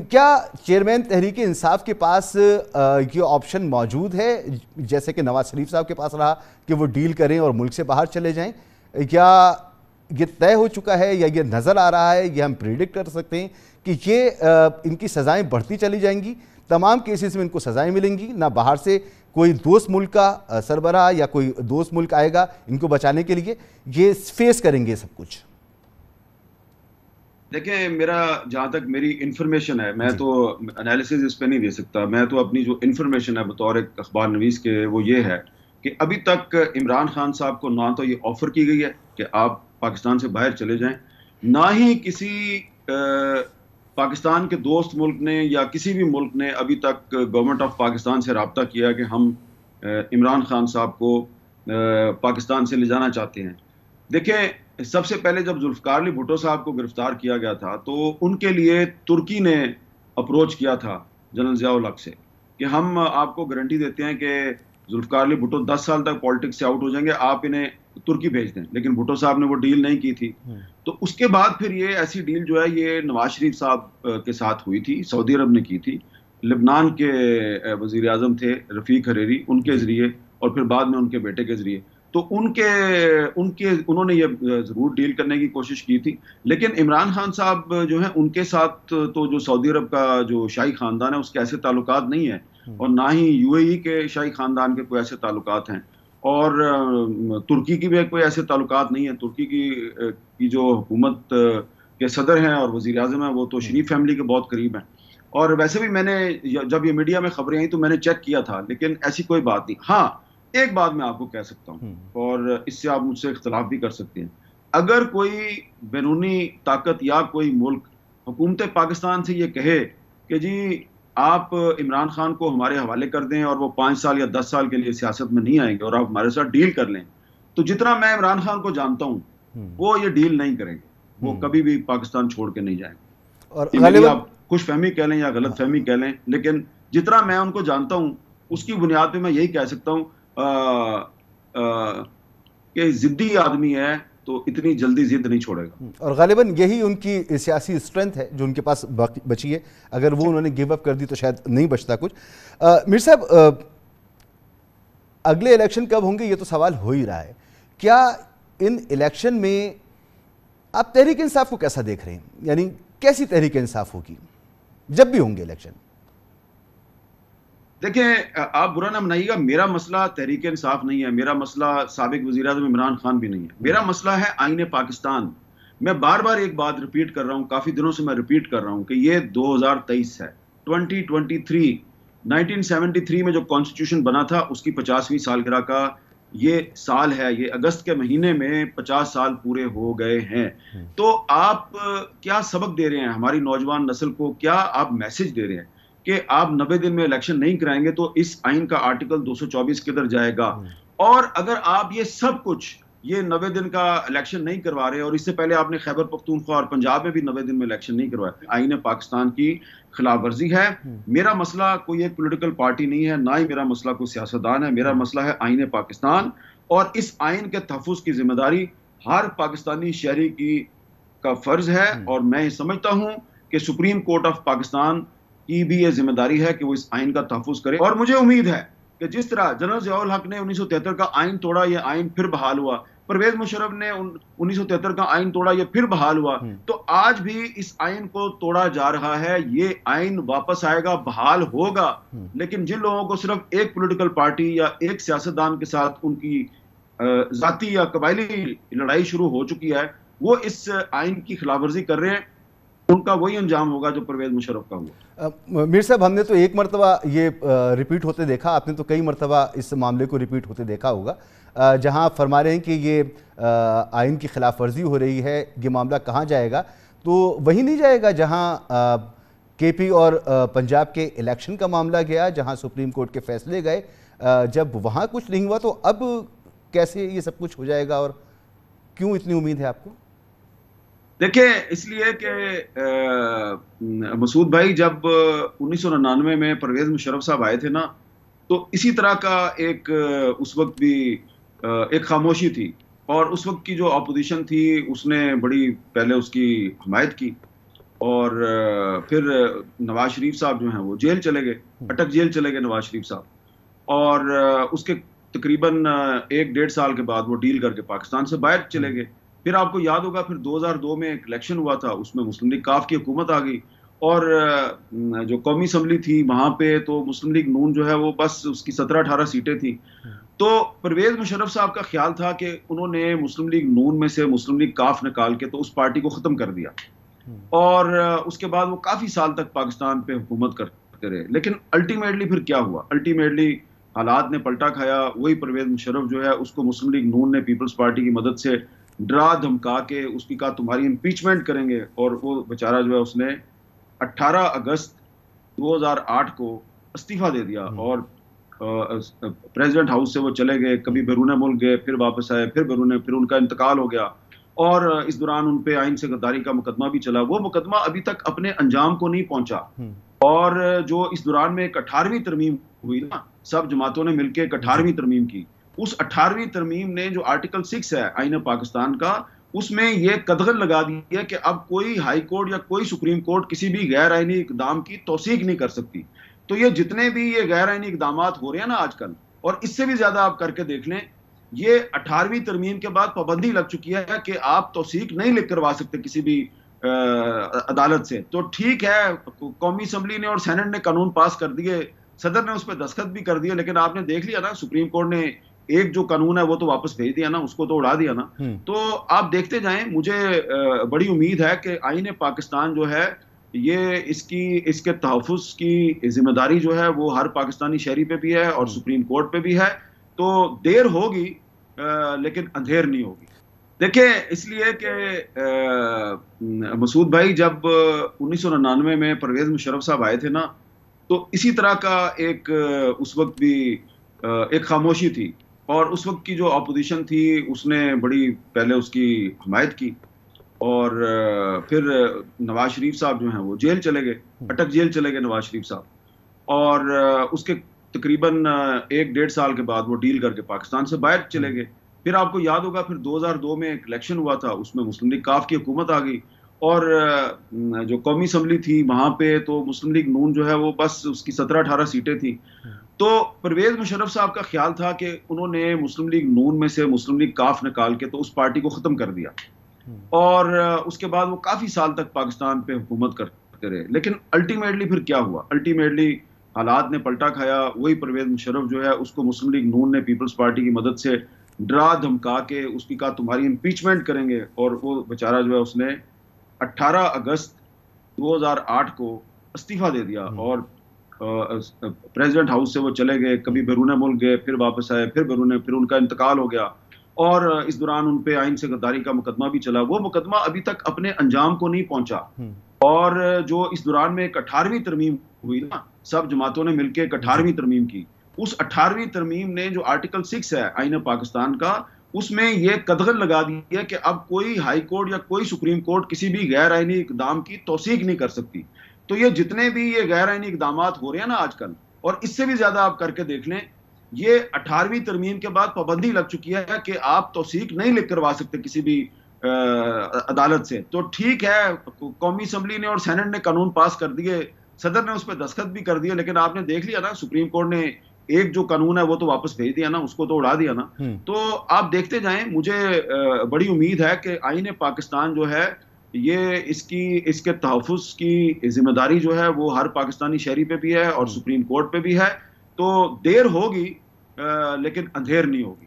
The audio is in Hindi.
क्या चेयरमैन तहरीक इंसाफ के पास ये ऑप्शन मौजूद है जैसे कि नवाज शरीफ साहब के पास रहा कि वो डील करें और मुल्क से बाहर चले जाएं क्या ये तय हो चुका है या ये नज़र आ रहा है ये हम प्रिडिक्ट कर सकते हैं कि ये इनकी सज़ाएं बढ़ती चली जाएंगी तमाम केसेस में इनको सज़ाएं मिलेंगी ना बाहर से कोई दोस्त मुल्क का सरबरा या कोई दोस्त मुल्क आएगा इनको बचाने के लिए ये फेस करेंगे सब कुछ देखें मेरा जहाँ तक मेरी इन्फॉर्मेशन है मैं तो एनालिसिस इस पर नहीं दे सकता मैं तो अपनी जो इन्फॉर्मेशन है बतौर एक अखबार नवीस के वो ये है कि अभी तक इमरान खान साहब को ना तो ये ऑफ़र की गई है कि आप पाकिस्तान से बाहर चले जाएं ना ही किसी आ, पाकिस्तान के दोस्त मुल्क ने या किसी भी मुल्क ने अभी तक गवर्नमेंट ऑफ पाकिस्तान से रबता किया कि हम इमरान खान साहब को आ, पाकिस्तान से ले जाना चाहते हैं देखें सबसे पहले जब जुल्फकार अली भुटो साहब को गिरफ्तार किया गया था तो उनके लिए तुर्की ने अप्रोच किया था जनरल जियाउल हक से कि हम आपको गारंटी देते हैं कि जुल्फकार अली भुटो दस साल तक पॉलिटिक्स से आउट हो जाएंगे आप इन्हें तुर्की भेज दें लेकिन भुटो साहब ने वो डील नहीं की थी हम्म। तो उसके बाद फिर ये ऐसी डील जो है ये नवाज शरीफ साहब के साथ हुई थी सऊदी अरब ने की थी लेबनान के वजीर अजम थे रफ़ीक हरेरी उनके ज़रिए और फिर बाद में उनके बेटे के ज़रिए तो उनके उनके उन्होंने ये ज़रूर डील करने की कोशिश की थी लेकिन इमरान खान साहब जो हैं उनके साथ तो जो सऊदी अरब का जो शाही ख़ानदान है उसके ऐसे ताल्लुक नहीं है हम्म। और ना ही यूएई के शाही ख़ानदान के कोई ऐसे ताल्लुक हैं और तुर्की की भी कोई ऐसे ताल्लुक नहीं है तुर्की की की जो हुकूमत के सदर हैं और वज़ी अजम हैं वो तो हम्म। शरीफ फैमिली के बहुत करीब हैं और वैसे भी मैंने जब ये मीडिया में खबरें आई तो मैंने चेक किया था लेकिन ऐसी कोई बात नहीं हाँ एक बात मैं आपको कह सकता हूं हम्म। और इससे आप मुझसे इख्तलाफ भी कर सकते हैं अगर कोई बैरूनी ताकत या कोई मुल्क हुकूमत पाकिस्तान से ये कहे कि जी आप इमरान खान को हमारे हवाले कर दें और वो पाँच साल या दस साल के लिए सियासत में नहीं आएंगे और आप हमारे साथ डील कर लें तो जितना मैं इमरान खान को जानता हूँ हम्म। वो ये डील नहीं करेंगे वो हम्म। कभी भी पाकिस्तान छोड़ के नहीं जाएंगे और आप खुश फहमी कह लें या गलत फहमी कह लें लेकिन जितना मैं उनको जानता हूँ उसकी बुनियाद पर मैं यही कह सकता हूँ ये जिद्दी आदमी है तो इतनी जल्दी जिद नहीं छोड़ेगा हम्म, और गालिबन यही उनकी सियासी स्ट्रेंथ है जो उनके पास बची है अगर वो उन्होंने गिव अप कर दी तो शायद नहीं बचता कुछ मीर साहब अगले इलेक्शन कब होंगे ये तो सवाल हो ही रहा है क्या इन इलेक्शन में आप तहरीक इंसाफ को कैसा देख रहे हैं यानी कैसी तहरीक इंसाफ होगी जब भी होंगे इलेक्शन देखें आप बुरा ना मनाइएगा मेरा मसला तहरीक इंसाफ नहीं है मेरा मसला सबक वजी अजम इमरान खान भी नहीं है मेरा मसला है आईने पाकिस्तान मैं बार बार एक बात रिपीट कर रहा हूँ काफ़ी दिनों से मैं रिपीट कर रहा हूँ कि ये 2023 है 2023 1973 में जो कॉन्स्टिट्यूशन बना था उसकी पचासवीं सालगिरह का ये साल है ये अगस्त के महीने में 50 साल पूरे हो गए हैं हम्म। तो आप क्या सबक दे रहे हैं हमारी नौजवान नस्ल को क्या आप मैसेज दे रहे हैं कि आप नब्बे दिन में इलेक्शन नहीं कराएंगे तो इस आइन का आर्टिकल 224 किधर जाएगा हम्म। और अगर आप ये सब कुछ ये नबे दिन का इलेक्शन नहीं करवा रहे और इससे पहले आपने खैबर पख्तूनख्वा और पंजाब में भी नबे दिन में इलेक्शन नहीं करवाया तो आइन पाकिस्तान की खिलाफ वर्जी है हम्म। मेरा मसला कोई एक पोलिटिकल पार्टी नहीं है ना ही मेरा मसला कोई सियासतदान है मेरा हम्म। मसला है आइन पाकिस्तान और इस आइन के तहफ़ की जिम्मेदारी हर पाकिस्तानी शहरी की का फर्ज है और मैं समझता हूँ कि सुप्रीम कोर्ट ऑफ पाकिस्तान की भी ये जिम्मेदारी है कि वो इस आइन का तहफुज करे और मुझे उम्मीद है कि जिस तरह जनरल जयाल हक ने उन्नीस का आइन तोड़ा यह आइन फिर बहाल हुआ परवेज मुशरफ ने उन्नीस का आइन तोड़ा यह फिर बहाल हुआ हम्म। तो आज भी इस आइन को तोड़ा जा रहा है ये आइन वापस आएगा बहाल होगा हम्म। लेकिन जिन लोगों को सिर्फ एक पोलिटिकल पार्टी या एक सियासतदान के साथ उनकी जाति या कबायली लड़ाई शुरू हो चुकी है वो इस आइन की खिलाफवर्जी कर रहे हैं उनका वही अंजाम होगा जो परवेज मुशरफ का हुआ मीर साहब हमने तो एक मरतबा ये रिपीट होते देखा आपने तो कई मरतबा इस मामले को रिपीट होते देखा होगा जहां फरमा रहे हैं कि ये आइन की खिलाफ वर्जी हो रही है ये मामला कहाँ जाएगा तो वहीं नहीं जाएगा जहाँ केपी और पंजाब के इलेक्शन का मामला गया जहाँ सुप्रीम कोर्ट के फैसले गए जब वहाँ कुछ नहीं हुआ तो अब कैसे ये सब कुछ हो जाएगा और क्यों इतनी उम्मीद है आपको देखिए इसलिए कि मसूद भाई जब उन्नीस में परवेज मुशरफ साहब आए थे ना तो इसी तरह का एक उस वक्त भी एक खामोशी थी और उस वक्त की जो अपोजिशन थी उसने बड़ी पहले उसकी हमायत की और फिर नवाज शरीफ साहब जो हैं वो जेल चले गए अटक जेल चले गए नवाज शरीफ साहब और उसके तकरीबन एक डेढ़ साल के बाद वो डील करके पाकिस्तान से बाहर चले गए फिर आपको याद होगा फिर 2002 में एक इलेक्शन हुआ था उसमें मुस्लिम लीग काफ की हुकूमत आ गई और जो कौमी असम्बली थी वहां पे तो मुस्लिम लीग नून जो है वो बस उसकी सत्रह अठारह सीटें थी तो परवेज़ मुशरफ साहब का ख्याल था कि उन्होंने मुस्लिम लीग नून में से मुस्लिम लीग काफ निकाल के तो उस पार्टी को ख़त्म कर दिया और उसके बाद वो काफ़ी साल तक पाकिस्तान पे हुकूमत करते रहे लेकिन अल्टीमेटली फिर क्या हुआ अल्टीमेटली हालात ने पलटा खाया वही परवेज़ मुशरफ जो है उसको मुस्लिम लीग नून ने पीपल्स पार्टी की मदद से ड्रा धमका के उसकी कहा तुम्हारी इम्पीचमेंट करेंगे और वो बेचारा जो है उसने 18 अगस्त 2008 को इस्तीफा दे दिया हम्म। और प्रेसिडेंट हाउस से वो चले गए कभी बैरून मुल्क गए फिर वापस आए फिर बैरून फिर उनका इंतकाल हो गया और इस दौरान उन पर आइन से गद्दारी का मुकदमा भी चला वो मुकदमा अभी तक अपने अंजाम को नहीं पहुंचा हम्म। और जो इस दौरान में एक अठारहवीं तरमीम हुई ना सब जमातों ने मिलकर एक अठारहवीं तरमीम की उस 18वीं तरमीम ने जो आर्टिकल सिक्स है आइन पाकिस्तान का उसमें यह कदगल लगा दी है कि अब कोई हाई कोर्ट या कोई सुप्रीम कोर्ट किसी भी गैर आइनी इकदाम की तोसीक नहीं कर सकती तो ये जितने भी ये गैर आइनी इकदाम हो रहे हैं ना आजकल और इससे भी ज़्यादा आप करके देख लें ये अठारहवीं तरमीम के बाद पाबंदी लग चुकी है कि आप तोसीक नहीं लिख करवा सकते किसी भी आ, अदालत से तो ठीक है कौमी असम्बली ने और सेनेट ने कानून पास कर दिए सदर ने उस पर दस्खत भी कर दिए लेकिन आपने देख लिया ना सुप्रीम कोर्ट ने एक जो कानून है वो तो वापस भेज दिया ना उसको तो उड़ा दिया ना हम्म। तो आप देखते जाएं मुझे बड़ी उम्मीद है कि आईन पाकिस्तान जो है ये इसकी इसके तहफ़ की जिम्मेदारी जो है वो हर पाकिस्तानी शहरी पे भी है और हम्म। सुप्रीम कोर्ट पे भी है तो देर होगी लेकिन अंधेर नहीं होगी देखिए इसलिए कि मसूद भाई जब उन्नीस में परवेज मुशरफ साहब आए थे ना तो इसी तरह का एक उस वक्त भी एक खामोशी थी और उस वक्त की जो अपोजिशन थी उसने बड़ी पहले उसकी हमायत की और फिर नवाज शरीफ साहब जो हैं वो जेल चले गए हम्म। अटक जेल चले गए नवाज शरीफ साहब और उसके तकरीबन एक डेढ़ साल के बाद वो डील करके पाकिस्तान से बाहर चले हम्म। गए फिर आपको याद होगा फिर 2002 में एक इलेक्शन हुआ था उसमें मुस्लिम लीग काफ की हुकूमत आ गई और जो कौमी असम्बली थी वहाँ पे तो मुस्लिम लीग नून जो है वो बस उसकी सत्रह अठारह सीटें थी हम्म। तो परवेज मुशरफ साहब का ख्याल था कि उन्होंने मुस्लिम लीग नून में से मुस्लिम लीग काफ निकाल के तो उस पार्टी को ख़त्म कर दिया हम्म। और उसके बाद वो काफ़ी साल तक पाकिस्तान पे हुकूमत करते रहे लेकिन अल्टीमेटली फिर क्या हुआ अल्टीमेटली हालात ने पलटा खाया वही परवेज मुशरफ जो है उसको मुस्लिम लीग नून ने पीपल्स पार्टी की मदद से डरा धमका के उसकी कहा तुम्हारी इम्पीचमेंट करेंगे और वो बेचारा जो है उसने 18 अगस्त 2008 को इस्तीफा दे दिया हम्म। और प्रेसिडेंट हाउस से वो चले गए कभी बैरून मुल्क गए फिर वापस आए फिर बैरून फिर उनका इंतकाल हो गया और इस दौरान उन पर आइन से गद्दारी का मुकदमा भी चला वो मुकदमा अभी तक अपने अंजाम को नहीं पहुंचा हम्म। और जो इस दौरान में एक अठारहवीं तरमीम हुई ना सब जमातों ने मिलकर एक अठारहवीं तरमीम की उस अठारहवीं तरमीम ने जो आर्टिकल सिक्स है आइन पाकिस्तान का उसमें यह कदगन लगा दी है कि अब कोई हाई कोर्ट या कोई सुप्रीम कोर्ट किसी भी गैर आइनी इकदाम की तोसीक नहीं कर सकती तो ये जितने भी ये गैर आइनी इकदाम हो रहे हैं ना आजकल और इससे भी ज्यादा आप करके देख लें ये अठारहवीं तरमीम के बाद पाबंदी लग चुकी है कि आप तोसीक नहीं लिख करवा सकते किसी भी आ, अदालत से तो ठीक है कौमी असम्बली ने और सेनेट ने कानून पास कर दिए सदर ने उस पर दस्खत भी कर दिए लेकिन आपने देख लिया ना सुप्रीम कोर्ट ने एक जो कानून है वो तो वापस भेज दिया ना उसको तो उड़ा दिया ना हम्म। तो आप देखते जाएं मुझे बड़ी उम्मीद है कि आईने पाकिस्तान जो है ये इसकी इसके तहफ़ की जिम्मेदारी जो है वो हर पाकिस्तानी शहरी पे भी है और हम्म। सुप्रीम कोर्ट पे भी है तो देर होगी लेकिन अंधेर नहीं होगी